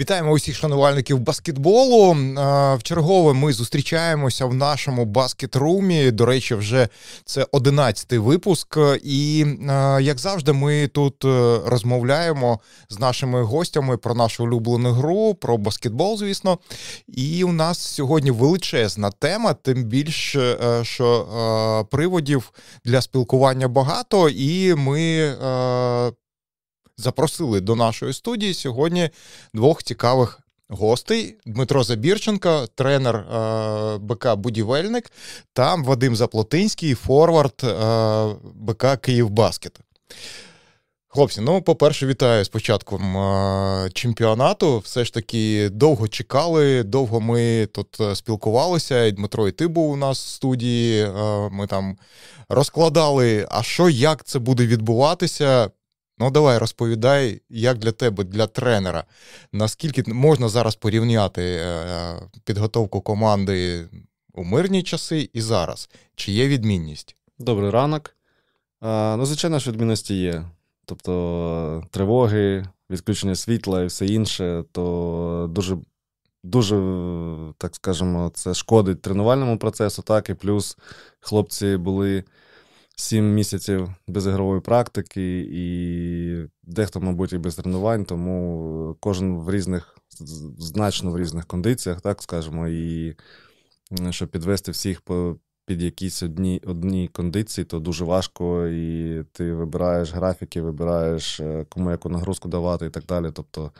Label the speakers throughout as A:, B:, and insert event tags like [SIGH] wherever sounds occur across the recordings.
A: Вітаємо усіх шанувальників баскетболу. В чергове ми зустрічаємося в нашому баскетрумі. До речі, вже це одинадцятий випуск. І як завжди, ми тут е, розмовляємо з нашими гостями про нашу улюблену гру, про баскетбол, звісно. І у нас сьогодні величезна тема, тим більше е, що е, приводів для спілкування багато, і ми запросили до нашої студії сьогодні двох цікавих гостей: Дмитро Забірченко, тренер е, БК Будівельник, та Вадим Заплотинський, форвард е, БК «Київбаскет». Хлопці, ну по-перше, вітаю з початком е- чемпіонату. Все ж таки довго чекали, довго ми тут е, спілкувалися. І Дмитро, і ти був у нас в студії. Е- ми там розкладали, а що, як це буде відбуватися. Ну, давай розповідай, як для тебе, для тренера, наскільки можна зараз порівняти е, підготовку команди у мирні часи і зараз? Чи є відмінність? Добрий
B: ранок. Е, ну, звичайно, ж відмінності є. Тобто тривоги, відключення світла і все інше, то дуже, дуже, так скажемо, це шкодить тренувальному процесу, так, і плюс хлопці були сім місяців без ігрової практики, і дехто, мабуть, і без тренувань, тому е, кожен в різних, значно в різних кондиціях, так скажемо, і щоб підвести всіх по. Під якісь одні одні кондиції, то дуже важко, і ти вибираєш графіки, вибираєш е, кому яку нагрузку давати і так далі. Тобто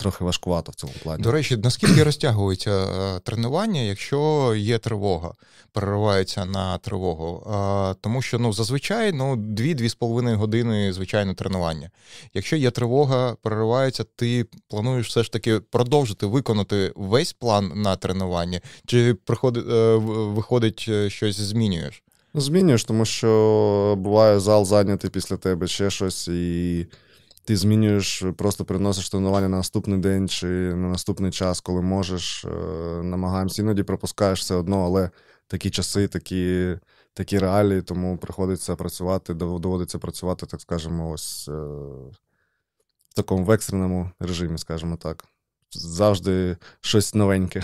B: трохи важкувато в цьому плані. До
A: речі, наскільки розтягується е, тренування, якщо є тривога, переривається на тривогу. Е, тому що ну зазвичай ну 2-2,5 години звичайно тренування. Якщо є тривога, переривається, ти плануєш все ж таки продовжити виконати весь план на тренування? чи приходить е, виходить щось змінюєш?
B: Змінюєш, тому що буває зал зайнятий після тебе ще щось і. Ти змінюєш, е, просто приносиш тренування на наступний день чи на наступний час, коли можеш. Е, Намагаємося іноді пропускаєш все одно, але такі часи, такі такі реалії, тому приходиться працювати, доводиться працювати, так скажемо, ось е, в такому в екстреному режимі, скажімо так завжди щось новеньке.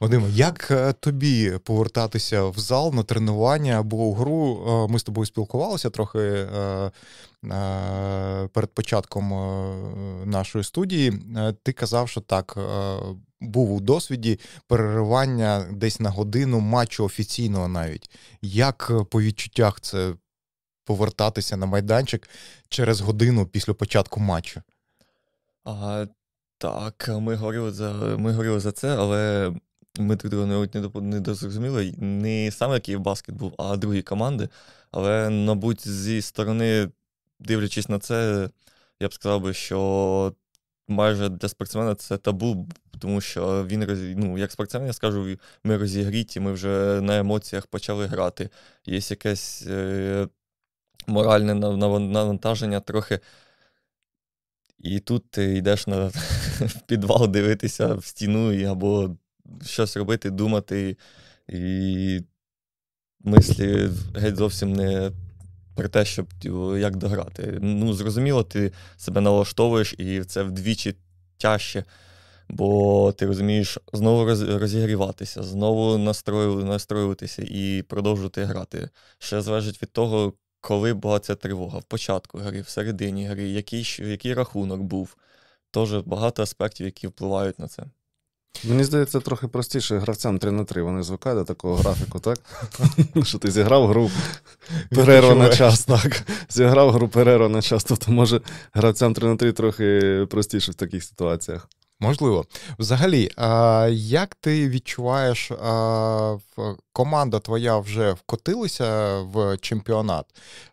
B: Вадиме, як е, тобі повертатися в зал на тренування або в гру?
A: Е, ми з тобою спілкувалися трохи е, перед початком нашої студії. Ти казав, що так. Був у досвіді переривання десь на годину матчу офіційного навіть. Як по відчуттях це повертатися на майданчик через годину після початку матчу?
C: А, так, ми говорили за ми говорили за це, але ми тут навіть не не дозрозуміли. Не саме Київбаскет був, а другі команди. Але, мабуть, зі сторони, дивлячись на це, я б сказав би, що майже для спортсмена це табу, тому що він ну, як спортсмен, я скажу, ми розігріті, ми вже на емоціях почали грати. Є якесь е, моральне навантаження трохи. І тут ти йдеш на в [LAUGHS] підвал дивитися в стіну або щось робити, думати, і мислі геть зовсім не про те, щоб як дограти. Ну, зрозуміло, ти себе налаштовуєш, і це вдвічі тяжче, бо ти розумієш знову розігріватися, знову настроюватися і продовжувати грати. Ще залежить від того, коли була ця тривога, в початку гри, в середині гри, який який рахунок був. Теж багато аспектів, які впливають на це.
B: Мені здається, трохи простіше гравцям 3 на 3 вони звикають до такого графіку, так? [LAUGHS] Що ти зіграв гру [LAUGHS] перерва на час, так. Зіграв гру перерва на час, тобто може гравцям 3 на 3 трохи простіше в таких ситуаціях. Можливо,
A: взагалі, а, як ти відчуваєш, а, команда твоя вже вкотилася в чемпіонат?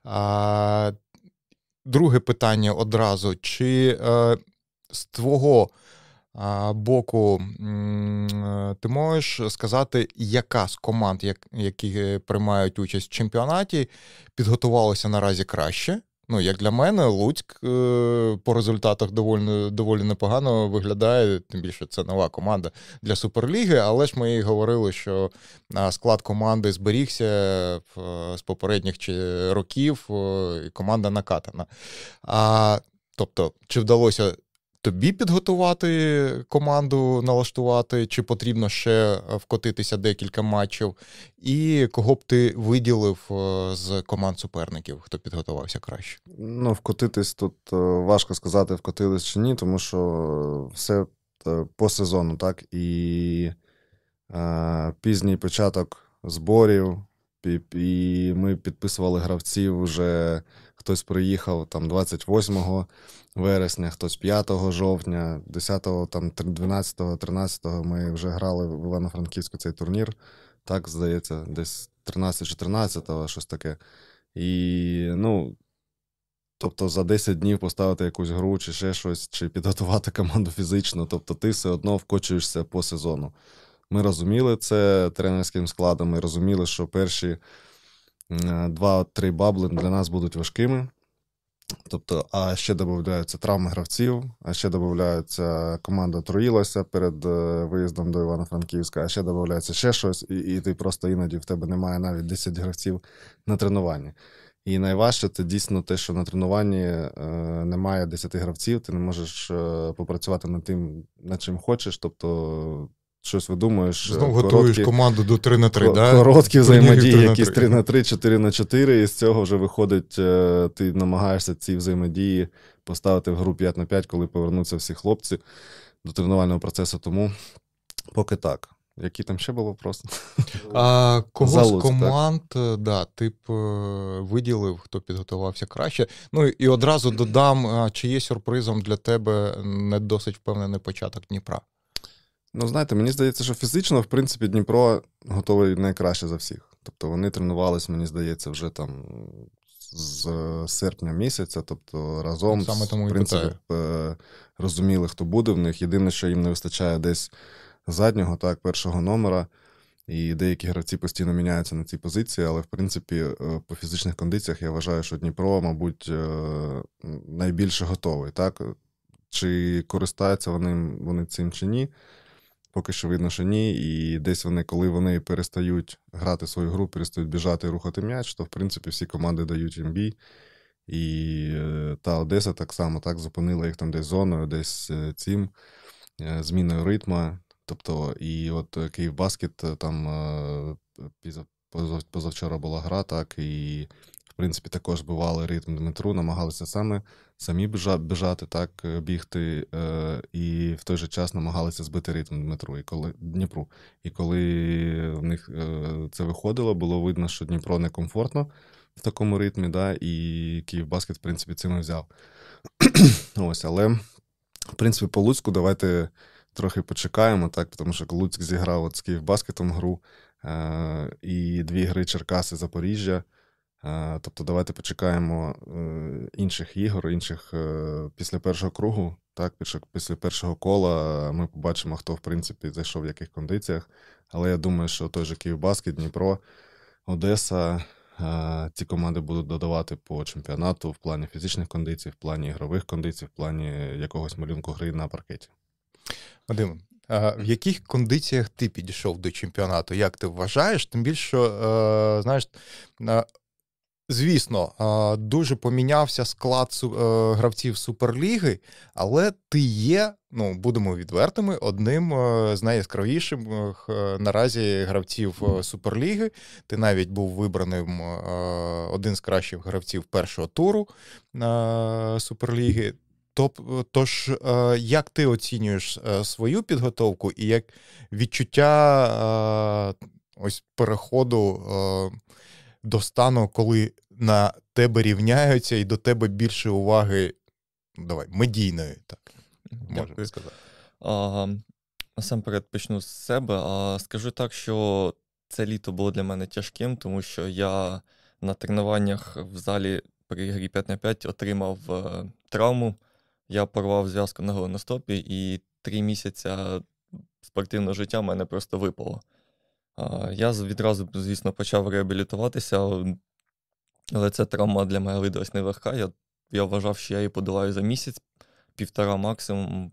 A: А, Друге питання одразу: чи а, е, з твого боку ти можеш сказати, яка з команд, які приймають участь в чемпіонаті, підготувалася наразі краще? Ну, як для мене, Луцьк е, по результатах доволі доволі непогано виглядає. Тим більше це нова команда для Суперліги. Але ж ми їй говорили, що склад команди зберігся е, з попередніх років, е, і команда накатана. А, Тобто, чи вдалося тобі підготувати команду, налаштувати, чи потрібно ще е, вкотитися декілька матчів, і кого б ти виділив е, з команд суперників, хто підготувався краще?
B: Ну, вкотитись тут е, важко сказати, вкотились чи ні, тому що все по сезону, так? І е, пізній початок зборів, і ми підписували гравців вже хтось приїхав там 28 вересня, хтось 5 жовтня, 10, там 12, 13 ми вже грали в Івано-Франківську цей турнір. Так, здається, десь 13-14, щось таке. І, ну, тобто, за 10 днів поставити якусь гру, чи ще щось, чи підготувати команду фізично, тобто, ти все одно вкочуєшся по сезону. Ми розуміли це тренерським складом, ми розуміли, що перші. Е, два-три бабли для нас будуть важкими. Тобто, а ще додаються травми гравців, а ще додаються команда труїлася перед е, виїздом до Івано-Франківська, а ще додається ще щось, і і ти просто іноді в тебе немає навіть 10 гравців на тренуванні. І найважче це дійсно те, що на тренуванні е, немає 10 гравців, ти не можеш е, попрацювати над тим, над чим хочеш. Тобто щось видумуєш. Е, Знову готуєш команду до 3 на 3, да? короткі взаємодії, якісь 3 на 3, 4 на 4, і з цього вже виходить, е, ти намагаєшся ці взаємодії поставити в гру 5 на 5, коли повернуться всі хлопці до тренувального процесу. Тому поки так. Які там ще було просто А, кого Залуць, з команд,
A: так? Е, да, ти б виділив, хто підготувався краще. Ну і одразу додам, чи є сюрпризом для тебе не досить впевнений початок Дніпра.
B: Ну, знаєте, мені здається, що фізично, в принципі, Дніпро готовий найкраще за всіх. Тобто вони тренувались, мені здається, вже там з е, серпня місяця, тобто разом Саме тому в принципі, е, розуміли, хто буде в них. Єдине, що їм не вистачає десь заднього, так, першого номера. І деякі гравці постійно міняються на цій позиції, але в принципі е, по фізичних кондиціях я вважаю, що Дніпро, мабуть, найбільше готовий. Так? Чи користаються вони, вони цим чи ні? поки що видно, що ні. І десь вони, коли вони перестають грати свою гру, перестають біжати і рухати м'яч, то в принципі всі команди дають їм бій. І е, та Одеса так само так зупинила їх там десь зоною, десь е, цим, е, зміною ритму. Тобто, і от Київбаскет там позавчора була гра, так і в принципі також бували ритм Дмитру, намагалися саме самі біжати, так е, бігти, е, і в той же час намагалися збити ритм Дмитру і коли Дніпру. І коли в них е, це виходило, було видно, що Дніпро некомфортно в такому ритмі, да, і Київбаскет, в принципі, цим і взяв. [CLEARS THROAT] Ось, але в принципі, по Луцьку давайте трохи почекаємо, так, тому що Луцьк зіграв от з Київбаскетом гру, і дві гри Черкаси Запоріжжя. Е, тобто, давайте почекаємо е, інших ігор, інших е, після першого кругу. Так, після першого кола ми побачимо, хто в принципі зайшов в яких кондиціях. Але я думаю, що той же Київбаскет, Дніпро, Одеса. Ці команди будуть додавати по чемпіонату в плані фізичних кондицій, в плані ігрових кондицій, в плані якогось малюнку гри на паркеті.
A: Вадим, в яких кондиціях ти підійшов до чемпіонату? Як ти вважаєш? Тим більше, знаєш, Звісно, дуже помінявся склад е, гравців Суперліги, але ти є, ну будемо відвертими, одним е, з найяскравіших е, наразі гравців Суперліги. Ти навіть був вибраним один з кращих гравців першого туру Суперліги. Тож, як ти оцінюєш свою підготовку і як відчуття ось переходу? до стану, коли на тебе рівняються, і до тебе більше уваги ну, давай, медійної,
C: так можемо сказати. А, Насамперед почну з себе. А скажу так, що це літо було для мене тяжким, тому що я на тренуваннях в залі при грі 5 на 5 отримав е, травму. Я порвав зв'язку на голеностопі, і три місяця спортивного життя в мене просто випало. Я відразу, звісно, почав реабілітуватися, але ця травма для мене видалась нелегка. Я я вважав, що я її подолаю за місяць, півтора максимум.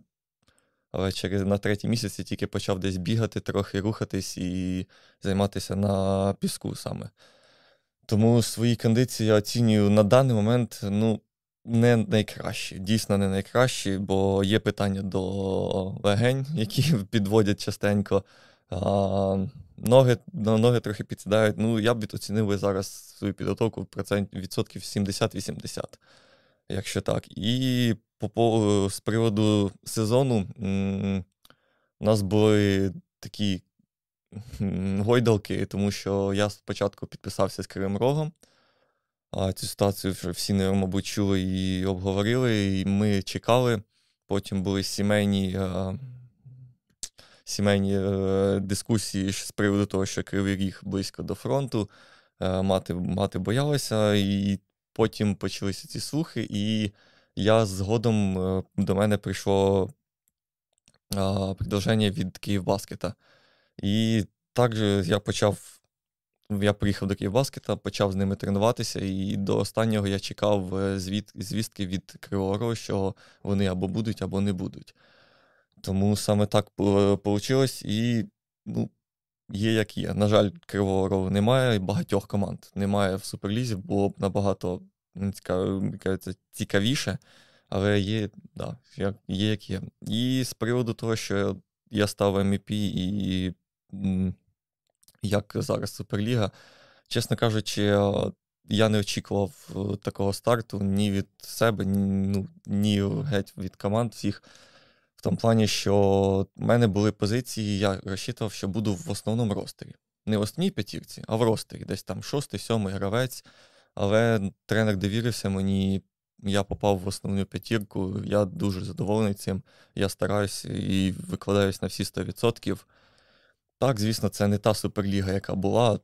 C: Але через на третій місяць я тільки почав десь бігати, трохи рухатись і займатися на піску саме. Тому свої кондиції я оцінюю на даний момент ну, не найкращі. Дійсно, не найкращі, бо є питання до легень, які [LAUGHS] підводять частенько. Ноги ноги трохи підсідають. Ну, я б оцінив зараз свою підготовку процент відсотків 70-80, якщо так. І по, е, з приводу сезону у нас були такі гойдалки, тому що я спочатку підписався з Кривим Рогом. А цю ситуацію вже всі, мабуть, чули і обговорили. І ми чекали. Потім були сімейні е, сімейні е, дискусії з приводу того, що Кривий Ріг близько до фронту, е, мати мати боялася, і потім почалися ці слухи, і я згодом е, до мене прийшло е, продовження від Київбаскета. І також я почав. Я приїхав до Київбаскета, почав з ними тренуватися, і до останнього я чекав е, звід, звістки від Кривого Рогу, що вони або будуть, або не будуть. Тому саме так вийшло е, і ну, є, як є. На жаль, Кривого Рогу немає, і багатьох команд немає в Суперлізі, було б набагато цікавіше, але є, да, є, як є. І з приводу того, що я став МІП ем і як зараз Суперліга, чесно кажучи, е, я не очікував е, такого старту ні від себе, ні, ну, ні геть від команд всіх тому плані, що в мене були позиції, я розчитував, що буду в основному ростері. Не в основній п'ятірці, а в ростері, десь там шостий, сьомий гравець. Але тренер довірився мені, я попав в основну п'ятірку. Я дуже задоволений цим. Я стараюся і викладаюсь на всі 100%. Так, звісно, це не та суперліга, яка була.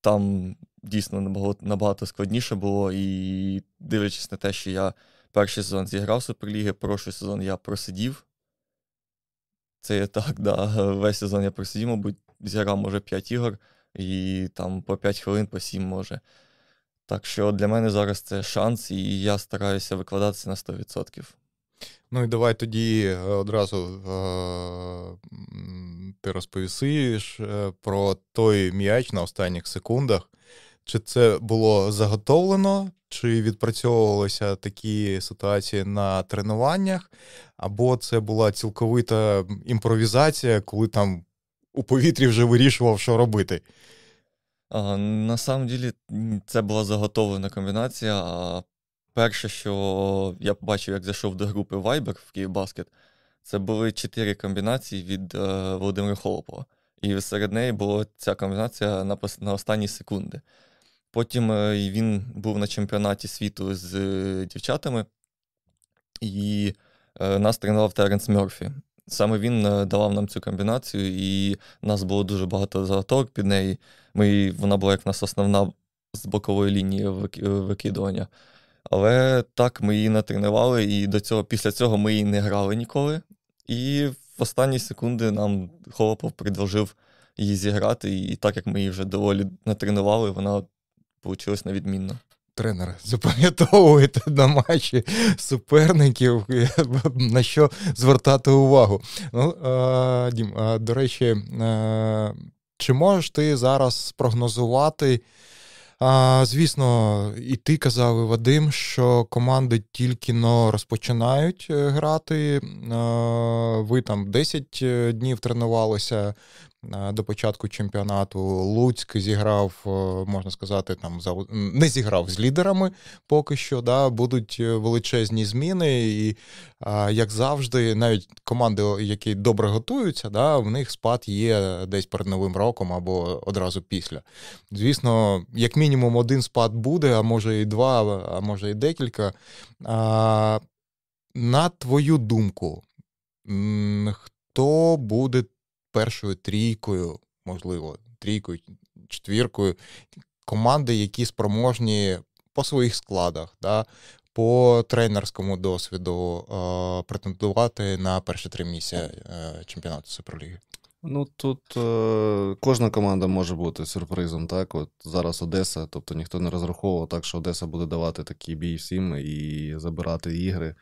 C: Там дійсно набагато, складніше було. І дивлячись на те, що я перший сезон зіграв Суперліги, перший сезон я просидів це є так, да. [LAUGHS] Весь сезон я просидів, мабуть, зіграв, може, 5 ігор, і там по 5 хвилин, по 7 може. Так що для мене зараз це шанс, і я стараюся викладатися на 100%. Ну і
A: давай тоді е, одразу е, ти розповісиш е, про той м'яч на останніх секундах. Чи це було заготовлено чи відпрацьовувалися такі ситуації на тренуваннях, або це була цілковита імпровізація, коли там у повітрі вже вирішував, що робити?
C: А, на самом ділі це була заготовлена комбінація. перше, що я побачив, як зайшов до групи Viber в Київбаскет, це були чотири комбінації від е, Володимира Холопова. І серед неї була ця комбінація на останні секунди. Потім е, він був на чемпіонаті світу з е, дівчатами, і е, нас тренував Теренс Мерфі. Саме він давав нам цю комбінацію, і нас було дуже багато заготовок під неї. Ми, Вона була як в нас основна з бокової лінії викидування. Але так ми її натренували, і до цього, після цього ми її не грали ніколи. І в останні секунди нам Холопов предложив її зіграти. І так як ми її вже доволі натренували, вона Получилось на відмінно. Тренери,
A: запам'ятовуєте [LAUGHS] на матчі суперників, на що звертати увагу. Ну, а, Дім, а, до речі, а, чи можеш ти зараз спрогнозувати? А, Звісно, і ти казав, і Вадим, що команди тільки но розпочинають е, грати. А, ви там 10 е, днів тренувалися, Е, до початку чемпіонату. Луцьк зіграв, е, можна сказати, там не зіграв з лідерами поки що. Да, Будуть е, величезні зміни, і як завжди, навіть команди, які добре готуються, да, в них спад є десь перед новим роком або одразу після. Звісно, як мінімум, один спад буде, а може і два, а може і декілька. На твою думку, хто буде першою трійкою, можливо, трійкою, четвіркою команди, які спроможні по своїх складах, да, по тренерському досвіду е, претендувати на перші три місця е, чемпіонату Суперліги.
B: Ну тут е, кожна команда може бути сюрпризом. Так, от зараз Одеса, тобто ніхто не розраховував так, що Одеса буде давати такий бій всім і забирати ігри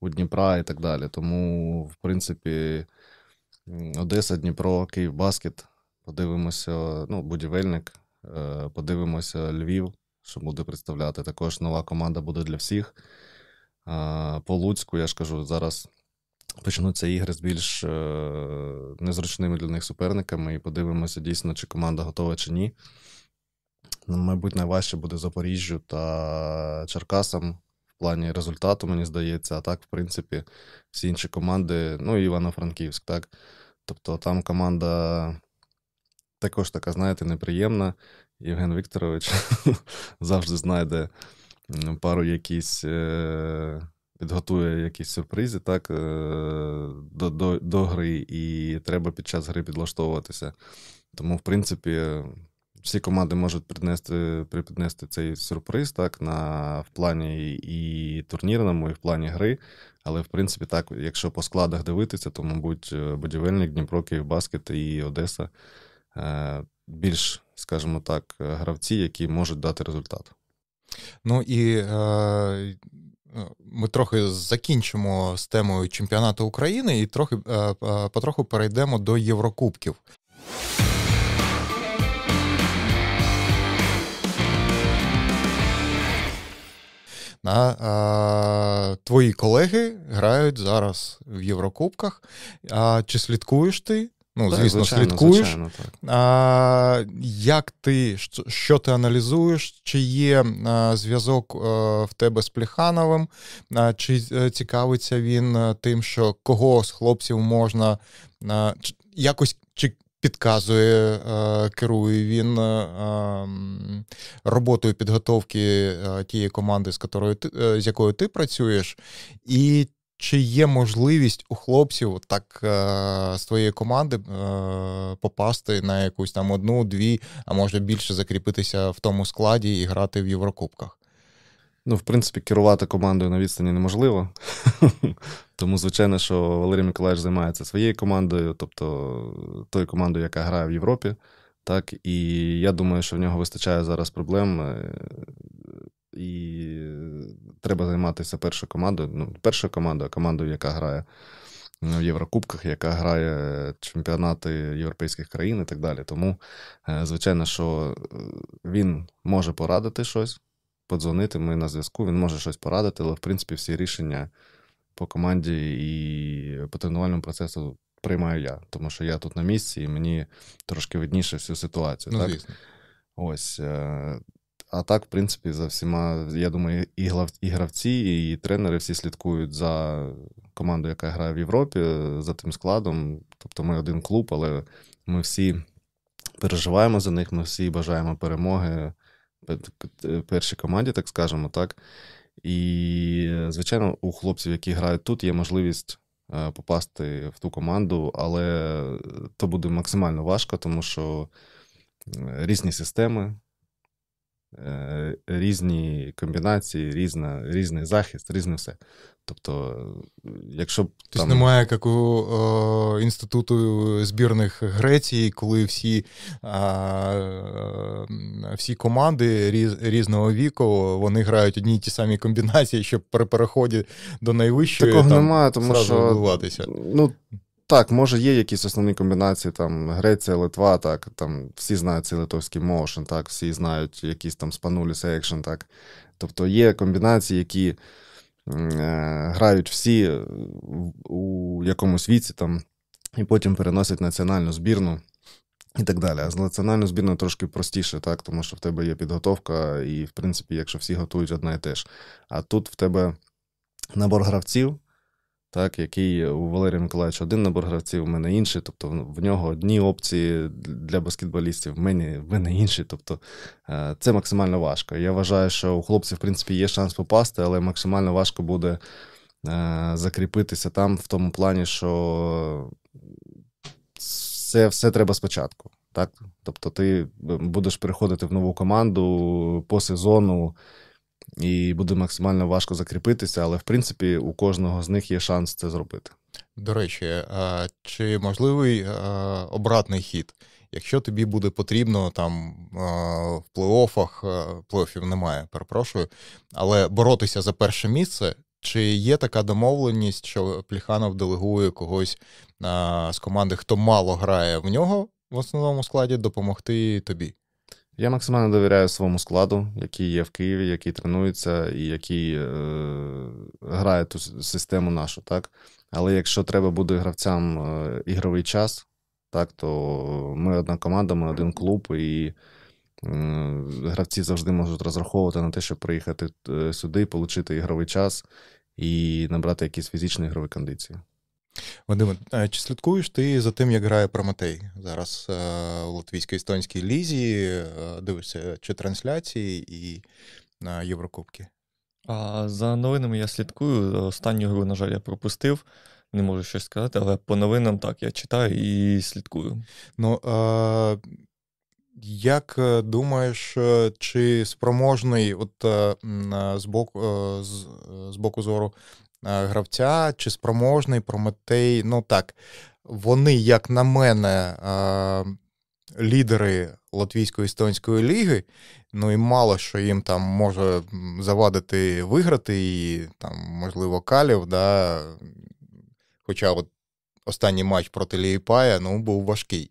B: у Дніпра і так далі. Тому, в принципі, Одеса, Дніпро, Київ, Баскет. Подивимося, ну, будівельник, е, подивимося Львів, що буде представляти. Також нова команда буде для всіх. По Луцьку, я ж кажу, зараз почнуться ігри з більш е, незручними для них суперниками. І подивимося дійсно, чи команда готова, чи ні. Ну, Мабуть, найважче буде Запоріжжю та Черкасам плані результату, мені здається, а так, в принципі, всі інші команди, ну і Івано-Франківськ, так. Тобто там команда також така, знаєте, неприємна. Євген Вікторович [LAUGHS] завжди знайде пару якісь. Е, підготує якісь сюрпризи так, е, до до, до гри, і треба під час гри підлаштовуватися. Тому, в принципі, всі команди можуть принести припіднести цей сюрприз так на в плані і турнірному, і в плані гри. Але в принципі, так, якщо по складах дивитися, то, мабуть, е, будівельник, Дніпро, Київбаскет і Одеса е, більш, скажімо так, гравці, які можуть дати результат.
A: Ну і е, е ми трохи закінчимо з темою чемпіонату України і трохи потроху перейдемо до Єврокубків. Да? А, Твої колеги грають зараз в Єврокубках. А, Чи слідкуєш ти? Ну, так, звісно, звичайно, слідкуєш. Звичайно, так. А, Як ти що ти аналізуєш? Чи є а, зв'язок а, е, в тебе з Пліхановим? А, чи е, цікавиться він е, тим, що кого з хлопців можна якось підказує, е, керує він е, ем, роботою підготовки е, тієї команди, з якою ти, з якою ти працюєш, і чи є можливість у хлопців так з твоєї команди попасти на якусь там одну, дві, а може більше закріпитися в тому складі і грати в Єврокубках?
B: Ну, в принципі, керувати командою на відстані неможливо. [LAUGHS] Тому, звичайно, що Валерій Миколаївич займається своєю командою, тобто тою командою, яка грає в Європі. Так, І я думаю, що в нього вистачає зараз проблем. Е, і треба займатися першою командою. Ну, першою командою, а командою, яка грає ну, в Єврокубках, яка грає чемпіонати європейських країн і так далі. Тому, е, звичайно, що е, він може порадити щось подзвонити, ми на зв'язку, він може щось порадити, але в принципі всі рішення по команді і по тренувальному процесу приймаю я, тому що я тут на місці і мені трошки видніше всю ситуацію. Ну, так? Звісно. Ось. Е, а так, в принципі, за всіма, я думаю, і гравці, і тренери всі слідкують за командою, яка грає в Європі, за тим складом. Тобто ми один клуб, але ми всі переживаємо за них, ми всі бажаємо перемоги. Е, першій команді, так скажемо, так. І, звичайно, у хлопців, які грають тут, є можливість е, попасти в ту команду, але то буде максимально важко, тому що е, різні системи, різні комбінації, різна, різний захист, різне все. Тобто, якщо Тобто там... немає
A: як у о, е, інституту збірних Греції, коли всі а, всі команди різ, різного віку вони грають одні й ті самі комбінації, щоб при переході до найвищої Такого там, немає, тому що
B: відбуватися. Ну так, може, є якісь основні комбінації, там Греція, Литва, так там всі знають цей литовський мошен, так всі знають якісь там спанулі секшн, так. Тобто є комбінації, які. Е, грають всі у якомусь віці там, і потім переносять національну збірну. І так далі. А з національною збірною трошки простіше, так? Тому що в тебе є підготовка, і, в принципі, якщо всі готують одна і те ж. А тут в тебе набор гравців, так, який у Валерія Миколаївича один набор гравців, у мене інший. Тобто в нього одні опції для баскетболістів, в мене в мене інші. Тобто е, це максимально важко. Я вважаю, що у хлопців, в принципі, є шанс попасти, але максимально важко буде е, закріпитися там, в тому плані, що це все треба спочатку. Так? Тобто ти будеш переходити в нову команду по сезону і буде максимально важко закріпитися, але в принципі у кожного з них є шанс це зробити.
A: До речі, а е, чи можливий а, е, обратний хід? Якщо тобі буде потрібно там е, в плей-оффах, плей-оффів немає, перепрошую, але боротися за перше місце, чи є така домовленість, що Пліханов делегує когось з команди, хто мало грає в нього в основному складі,
B: допомогти тобі? Я максимально довіряю своєму складу, який є в Києві, який тренується і який е, грає ту систему нашу, так. Але якщо треба буде гравцям е, ігровий час, так, то ми одна команда, ми один клуб, і е, гравці завжди можуть розраховувати на те, щоб приїхати е, сюди, отримати ігровий час і набрати якісь фізичні ігрові кондиції.
A: Вадим, е, чи слідкуєш ти за тим, як грає Прометей зараз у е, латвійсько-естонській лізі? Е, дивишся, чи трансляції і на Єврокубки?
C: За новинами я слідкую. Останню гру, на жаль, я пропустив. Не можу щось сказати, але по новинам так я читаю і слідкую. Ну а,
A: як думаєш, чи спроможний от з боку з, з боку зору Е, гравця, чи спроможний Прометей. Ну так, вони, як на мене, е, лідери Латвійської естонської ліги. Ну і мало що їм там може завадити виграти, і там, можливо, Калів. да, Хоча от останній матч проти Ліїпая ну, був важкий.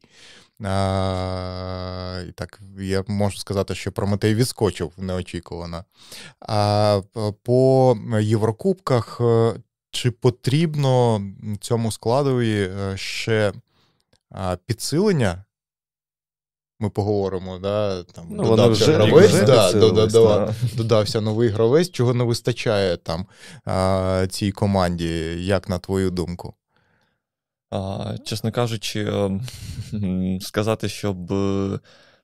A: А, і Так, я можу сказати, що Прометей відскочив неочікувано. А по Єврокубках е, чи потрібно цьому складові е, ще підсилення? Ми поговоримо, да, там ну, додався вже гравець, вже да, додав, да. додався новий гравець, чого не вистачає там а, цій команді, як на твою думку?
C: Чесно кажучи, ем, [LAUGHS] сказати, щоб е,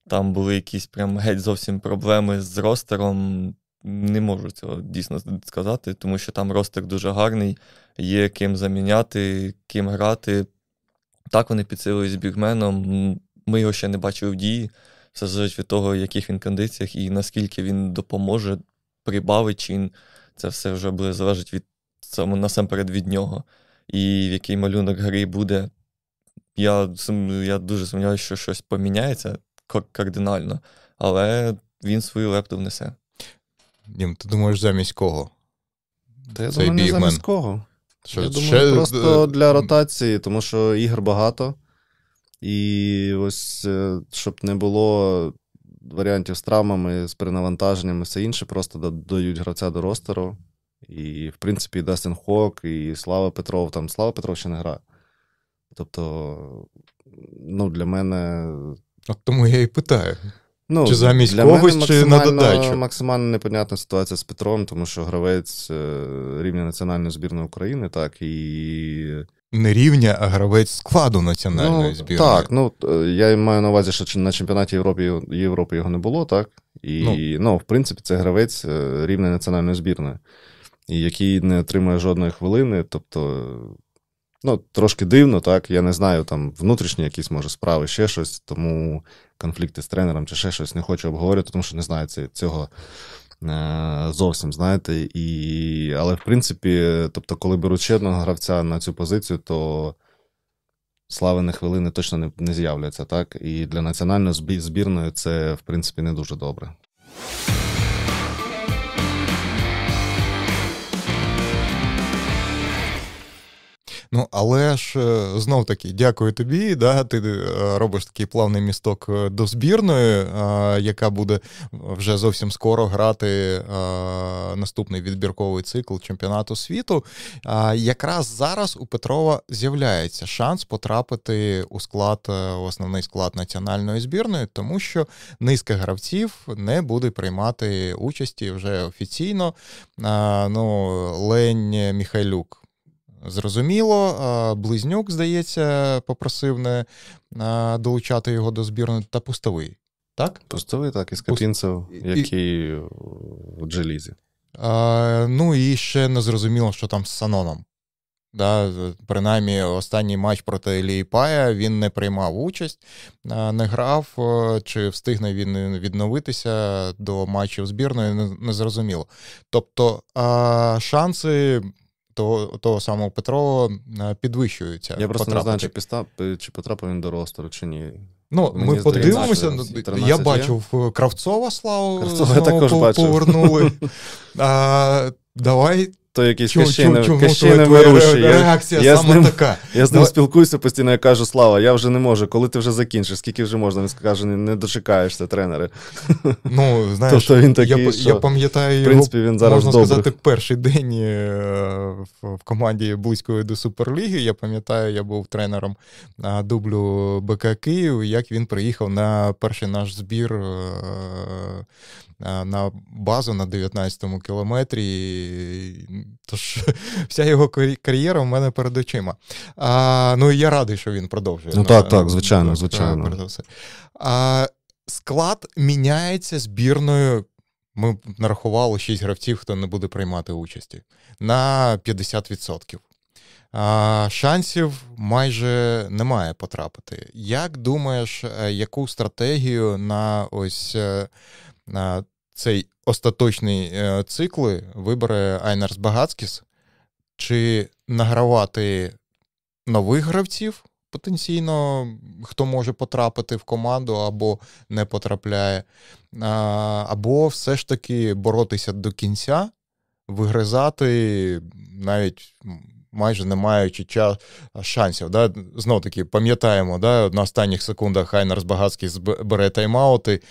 C: там були якісь прям геть зовсім проблеми з ростером. Не можу цього дійсно сказати, тому що там ростер дуже гарний, є ким заміняти, ким грати. Так вони підсилили з бігменом, Ми його ще не бачили в дії. Все залежить від того, в яких він кондиціях і наскільки він допоможе, прибавить чи він. Це все вже буде залежить від насамперед від нього і в який малюнок гри буде. Я я дуже сумніваюся, що щось поміняється кардинально, але він свою лепту внесе. Дім, ти думаєш, замість кого? Та я Цей думаю, бігмен. не замість кого. Що, я думаю, ще... просто
B: е, для ротації, тому що ігр багато. І ось е, щоб не було варіантів з травмами, з перенавантаженнями, все інше, просто дають гравця до ростеру. І, в принципі, Дастин Хок, і Слава Петров. Там Слава Петров ще не гра. Тобто, ну, для мене. От тому я і питаю. Ну, Чи замість для когось, мене чи на додачу? максимально непонятна ситуація з Петром, тому що гравець е, рівня національної збірної України, так, і.
A: Не рівня, а гравець складу національної ну, збірної. Так,
B: ну е, я маю на увазі, що на чемпіонаті Європи Європи його не було, так? І ну, ну в принципі, це гравець е, рівня національної збірної і який не отримує жодної хвилини. Тобто, ну, трошки дивно, так. Я не знаю, там внутрішні якісь може справи, ще щось, тому конфлікти з тренером чи ще щось не хочу обговорювати, тому що не знаю цього. Е, зовсім знаєте, і але в принципі, тобто, коли беруть ще одного гравця на цю позицію, то славини хвилини точно не, не з'являться, так? І для національної збірної це в принципі не дуже добре.
A: Ну, але ж е, знов таки, дякую тобі. Да, Ти е, робиш такий плавний місток е, до збірної, яка буде вже зовсім скоро грати наступний відбірковий цикл чемпіонату світу. Якраз зараз у Петрова з'являється шанс потрапити у склад, у основний склад національної збірної, тому що низка гравців не буде приймати участі вже офіційно. Ну, Лень Міхайлюк. Зрозуміло, близнюк, здається, попросив не долучати його до збірної та пустовий.
B: Так? Пустовий, так, із Капінцев, Пуст... який і... в джелізі.
A: А, Ну і ще не зрозуміло, що там з Саноном. Да, Принаймні, останній матч проти Ліїпая він не приймав участь, не грав, чи встигне він відновитися до матчів збірної, не зрозуміло. Тобто, шанси того того самого Петро е,
B: підвищуються. Я просто потрапити. не знаю, чи піста, е, чи потрапив він до росту, чи ні. Ну, Мені ми подивимося. Ну, я бачив е, Кравцова славу. Кравцова я також бачив.
A: повернули. [LAUGHS] А, Давай то якийсь кащейними руші. Реакція я, саме я ним, така.
B: Я з ним Давай. спілкуюся постійно, я кажу, Слава, я вже не можу, коли ти вже закінчиш, скільки вже можна, він каже, не дочекаєшся, тренери. Ну, знаєш, тобто він такий, я, що, я пам'ятаю, в принципі, він зараз можна сказати, сказати,
A: перший день е, в команді близької до Суперліги. Я пам'ятаю, я був тренером дублю БК Київ, як він приїхав на перший наш збір е, на базу на 19-му кілометрі. Тож [LAUGHS] вся його кар'єра в мене перед очима. А, Ну і я радий, що він продовжує. Ну, ну так, на, так, ну, звичайно, так, звичайно. А, Склад міняється збірною. Ми нарахували 6 гравців, хто не буде приймати участі на 50%. А, Шансів майже немає потрапити. Як думаєш, е, яку стратегію на ось е, на цей остаточний е, цикл вибере Айнер Багацькіс, чи награвати нових гравців потенційно, хто може потрапити в команду або не потрапляє, або все ж таки боротися до кінця, вигризати навіть майже не маючи час шансів. Да? Знов таки, пам'ятаємо, да? на останніх секундах Хайнер Багацький бере тайм-аути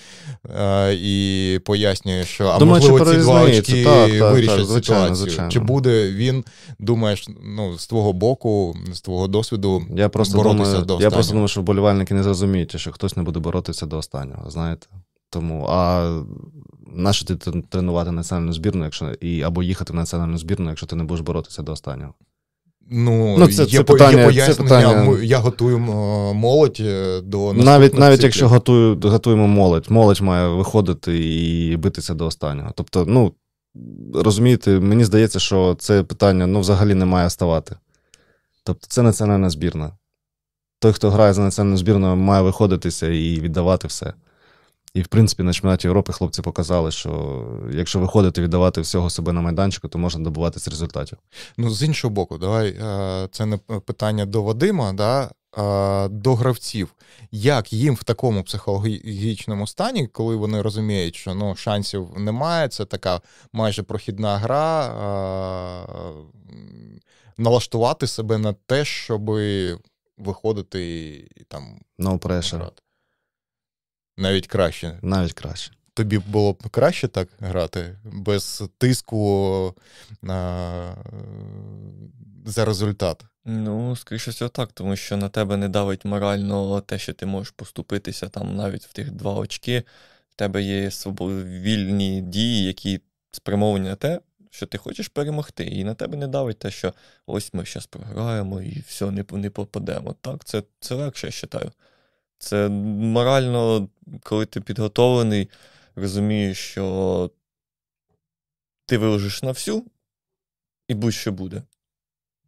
A: е, і пояснює, що а Думаю, можливо ці два очки вирішать ситуацію. Звичайно. Чи буде він, думаєш, ну, з твого боку, з твого досвіду я просто боротися думаю, до останнього? Я просто думаю,
B: що вболівальники не зрозуміють, що хтось не буде боротися до останнього, знаєте? Тому, а нащо ти тренувати національну збірну, якщо і або їхати в національну збірну, якщо ти не будеш боротися до останнього?
A: Ну, ну це, є, це питання, є Це питання. Я готую молодь е, до навіть навіть якщо готую,
B: готуємо молодь, молодь має виходити і битися до останнього. Тобто, ну розумієте, мені здається, що це питання ну, взагалі не має ставати. Тобто, це національна збірна. Той, хто грає за національну збірну, має виходитися і віддавати все. І, в принципі, на чемпіонаті Європи хлопці показали, що якщо виходити віддавати всього себе на майданчику, то можна добуватися результатів. Ну, з іншого боку, давай е, це не
A: питання до Вадима, да, до гравців. Як їм в такому психологічному стані, коли вони розуміють, що ну, шансів немає, це така майже прохідна гра, а, налаштувати себе на те, щоб виходити і там. No pressure. Грати. Навіть краще. Навіть краще. Тобі було б краще так грати, без
C: тиску на... за результат. Ну, скоріше всього так, тому що на тебе не давить морально те, що ти можеш поступитися там навіть в тих два очки. В тебе є вільні дії, які спрямовані на те, що ти хочеш перемогти. І на тебе не давить те, що ось ми зараз програємо і все, не не попадемо. Так, це це легше, я вважаю. Це морально, коли ти підготовлений, розумієш, що ти виложиш на всю, і будь-що буде.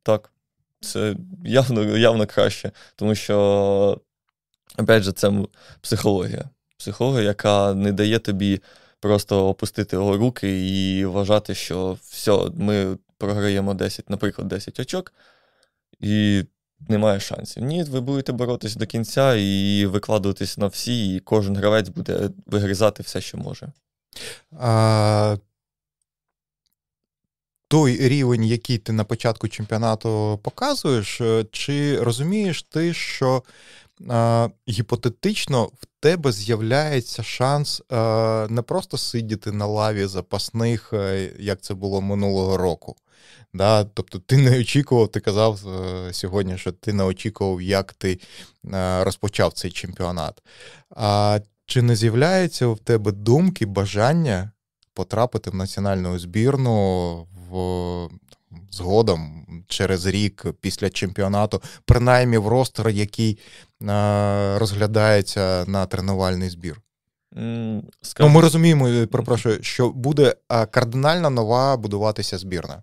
C: Так, це явно явно краще, тому що, опять же, це психологія. Психологія, яка не дає тобі просто опустити руки і вважати, що все, ми програємо 10, наприклад, 10 очок, і немає шансів. Ні, ви будете боротись до кінця і викладуватись на всі, і кожен гравець буде вигризати все, що може.
A: А, Той рівень, який ти на початку чемпіонату показуєш, е, чи розумієш ти, що а, гіпотетично в тебе з'являється шанс а, е, не просто сидіти на лаві запасних, е, як це було минулого року? Да? Тобто ти не очікував, ти казав е, сьогодні, що ти не очікував, як ти е, розпочав цей чемпіонат. А чи не з'являються в тебе думки, бажання потрапити в національну збірну в. Згодом через рік після чемпіонату, принаймні в ростер, який а, е, розглядається на тренувальний збір.
C: Mm, ну, Ми
A: розуміємо, перепрошую, що буде кардинально нова будуватися збірна.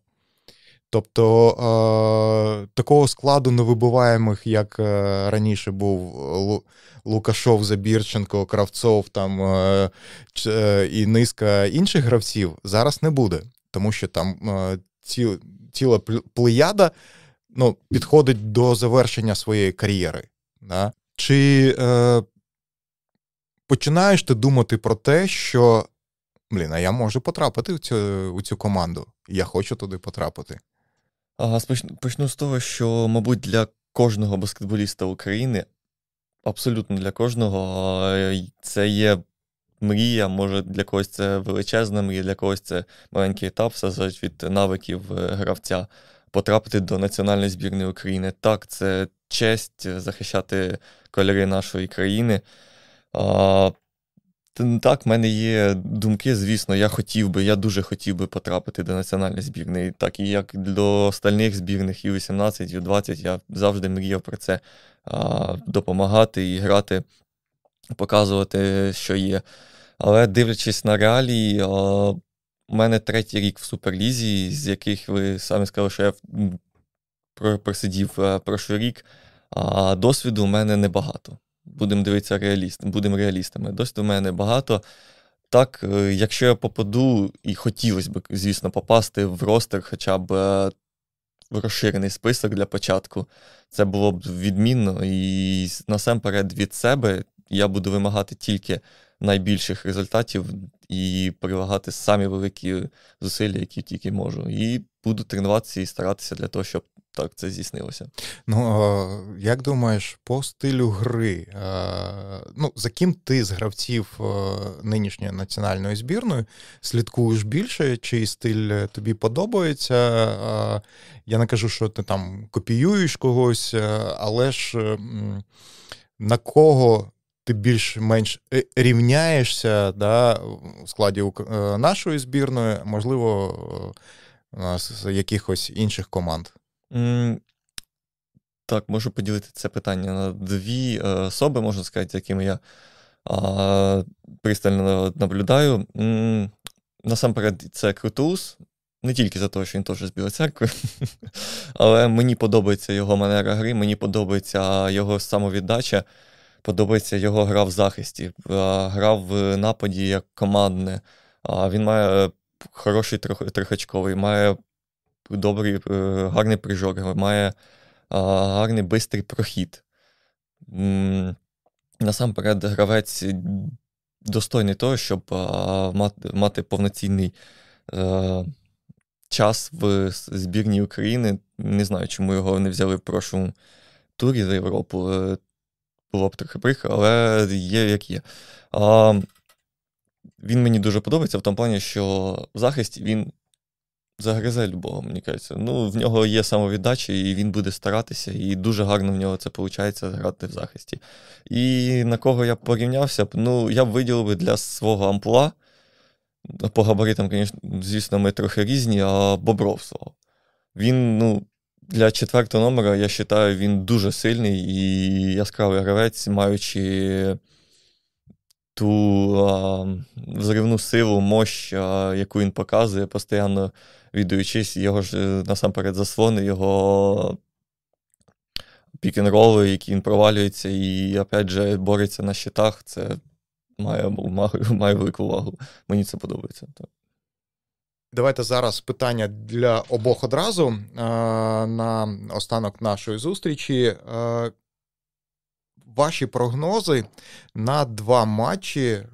A: Тобто е, такого складу невибиваємих, як е, раніше був Лукашов, Забірченко, Кравцов там е, і низка інших гравців, зараз не буде, тому що там ці, ціла плеяда ну, підходить до завершення своєї кар'єри. Да? Чи е, починаєш ти думати про те, що блін, а я можу потрапити в цю, у цю команду, я хочу туди потрапити?
C: Почну з того, що, мабуть, для кожного баскетболіста України, абсолютно для кожного, це є мрія. Може, для когось це величезна мрія, для когось це маленький етап, все залежить від навиків е, гравця. Потрапити до національної збірної України. Так, це честь захищати кольори нашої країни. Так, в мене є думки, звісно, я хотів би, я дуже хотів би потрапити до національної збірної, так і як до остальних збірних і 18 і 20 я завжди мріяв про це а, допомагати і грати, показувати, що є. Але дивлячись на реалії, а, у мене третій рік в Суперлізі, з яких ви самі сказали, що я просидів е, прошлий рік, а досвіду у мене небагато будемо дивитися реаліст, будемо реалістами. Досить в мене багато. Так, е, якщо я попаду, і хотілося б, звісно, попасти в ростер, хоча б е, в розширений список для початку, це було б відмінно. І насамперед від себе я буду вимагати тільки найбільших результатів і прилагати самі великі зусилля, які тільки можу. І буду тренуватися і старатися для того, щоб так це здійснилося.
A: Ну як думаєш, по стилю гри, ну за ким ти з гравців нинішньої національної збірної слідкуєш більше? Чий стиль е, тобі подобається? Я не кажу, що ти там копіюєш когось, е, але ж е, на кого? Ти більш-менш рівняєшся да, в складі нашої збірної, можливо,
C: з якихось інших команд. Так, можу поділити це питання на дві е, особи, можна сказати, якими я пристально наблюдаю. Насамперед, це Крутус, не тільки за те, що він теж з Білої церкви, [LAUGHS] але мені подобається його манера гри, мені подобається його самовіддача, подобається його гра в захисті, е, гра в нападі як командне. Він має е, хороший трохочковий, має добрий, е, гарний прижор, має гарний бистрий прохід. Насамперед, гравець достойний того, щоб мати повноцінний е, час в збірній України. Не знаю, чому його не взяли в прошлому турі за Європу. Е, було б трохи прих, але є як є. А, Він мені дуже подобається в тому плані, що в захисті він загризе любого, мені кажеться. Ну, в нього є самовіддача, і він буде старатися, і дуже гарно в нього це виходить грати в захисті. І на кого я б порівнявся, ну я б виділив би для свого амплуа. По габаритам, звісно, ми трохи різні, а Бобровського. Він, ну, для четвертого номера, я вважаю, він дуже сильний і яскравий гравець, маючи ту а, взривну силу, мощь, а, яку він показує, постійно віддаючись, його ж е, насамперед заслони, його пік роли які він провалюється, і опять же бореться на щитах. Це має, має, має велику увагу. Мені це подобається. так.
A: Давайте зараз питання для обох одразу на останок нашої зустрічі ваші прогнози на два матчі е,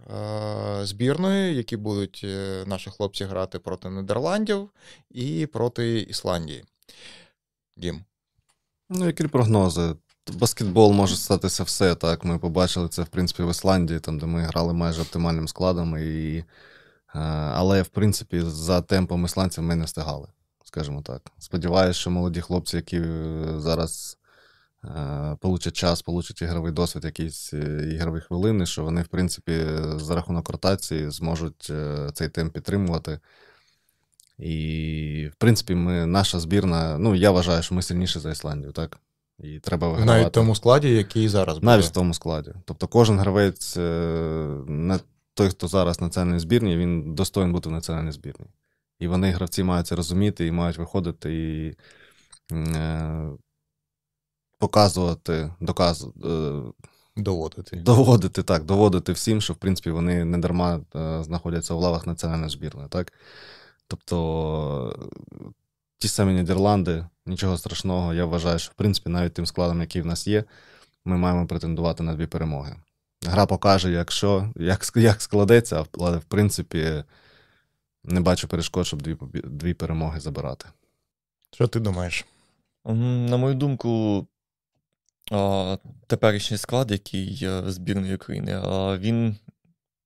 A: збірної, які будуть е, наші хлопці грати проти Нідерландів і проти Ісландії.
B: Дім. Ну, які прогнози? Баскетбол може статися все так. Ми побачили це, в принципі, в Ісландії, там де ми грали майже оптимальним складом. І... Е, але, в принципі, за темпом ісландців ми не встигали, скажімо так. Сподіваюся, що молоді хлопці, які е, зараз Е, получать час, получать ігровий досвід, якісь е, ігрові хвилини, що вони, в принципі, за рахунок ротації зможуть е, цей темп підтримувати. І, в принципі, ми, наша збірна, ну, я вважаю, що ми сильніші за Ісландію, так? І треба вигравати. Навіть в тому складі, який зараз. буде. Навіть в тому складі. Тобто кожен гравець, не той, хто зараз в національній збірні, він достоїн бути в національній збірній. І вони, гравці, мають це розуміти і мають виходити і показувати, доказ, е, доводити доводити так, доводити всім, що в принципі вони не дарма е, знаходяться в лавах національної збірної. так? Тобто е, ті самі Нідерланди, нічого страшного, я вважаю, що в принципі навіть тим складом, який в нас є, ми маємо претендувати на дві перемоги. Гра покаже, якщо як як складеться, але в принципі не бачу перешкод, щоб дві
C: дві перемоги забирати.
B: Що ти думаєш?
C: На мою думку, теперішній склад, який збірної України, він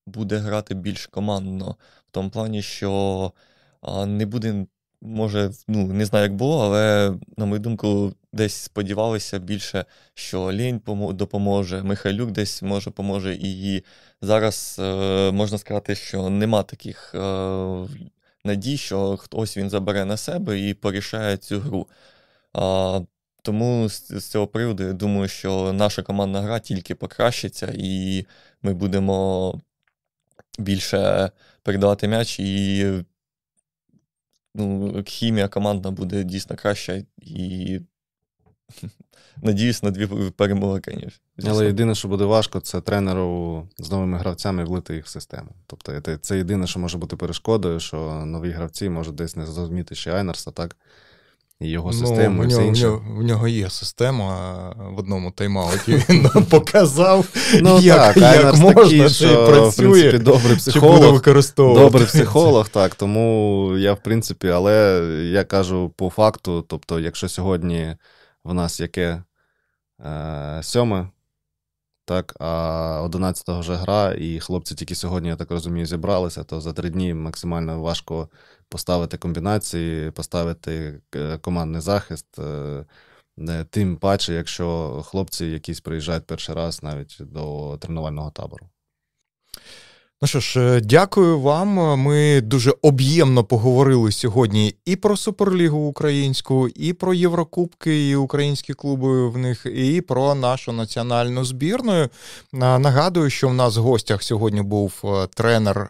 C: буде грати більш командно в тому плані, що не буде. Може, ну не знаю, як було, але на мою думку, десь сподівалися більше, що лінь допоможе. Михайлюк десь може поможе. І зараз е, можна сказати, що нема таких е, надій, що хтось він забере на себе і порішає цю гру. А, тому з цього приводу я думаю, що наша командна гра тільки покращиться, і ми будемо більше передавати м'яч, і ну, хімія командна буде дійсно краща. І [LAUGHS] надіюсь на дві перемоги, звісно. Але єдине, що буде важко, це тренеру з новими
B: гравцями влити їх в систему. Тобто, це єдине, що може бути перешкодою, що нові гравці можуть десь не зрозуміти ще Айнерса, так? і його ну, систему, ну, і все інше. В нього, в
A: нього є система
B: в одному тайм-ауті. Він нам [LAUGHS] показав,
A: ну, як, так, як можна такий, що, працює, принципі, добрий психолог, чи використовувати. Добрий [LAUGHS] психолог,
B: так. Тому я, в принципі, але я кажу по факту: тобто, якщо сьогодні в нас яке е, сьоме. Так, а 11-го вже гра, і хлопці тільки сьогодні, я так розумію, зібралися, то за три дні максимально важко поставити комбінації, поставити е, командний захист. Е, тим паче, якщо хлопці якісь приїжджають перший раз навіть до тренувального табору.
A: Ну що ж, е, дякую вам. Ми дуже об'ємно поговорили сьогодні і про суперлігу українську, і про Єврокубки, і українські клуби в них, і про нашу національну збірну. Е, нагадую, що в нас в гостях сьогодні був е, тренер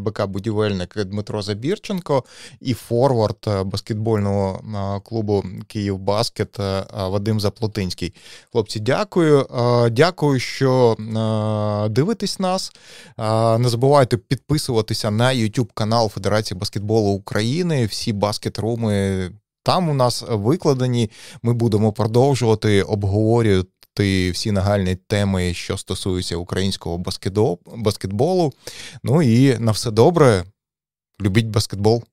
A: БК Будівельник Дмитро Забірченко і форвард баскетбольного клубу Київ Баскет Вадим Заплотинський. Хлопці, дякую. Дякую, що дивитесь нас. Не забувайте підписуватися на YouTube канал Федерації баскетболу України. Всі баскетруми там у нас викладені. Ми будемо продовжувати обговорювати. Всі нагальні теми, що стосуються українського баскетболу. Ну і на все добре. Любіть баскетбол.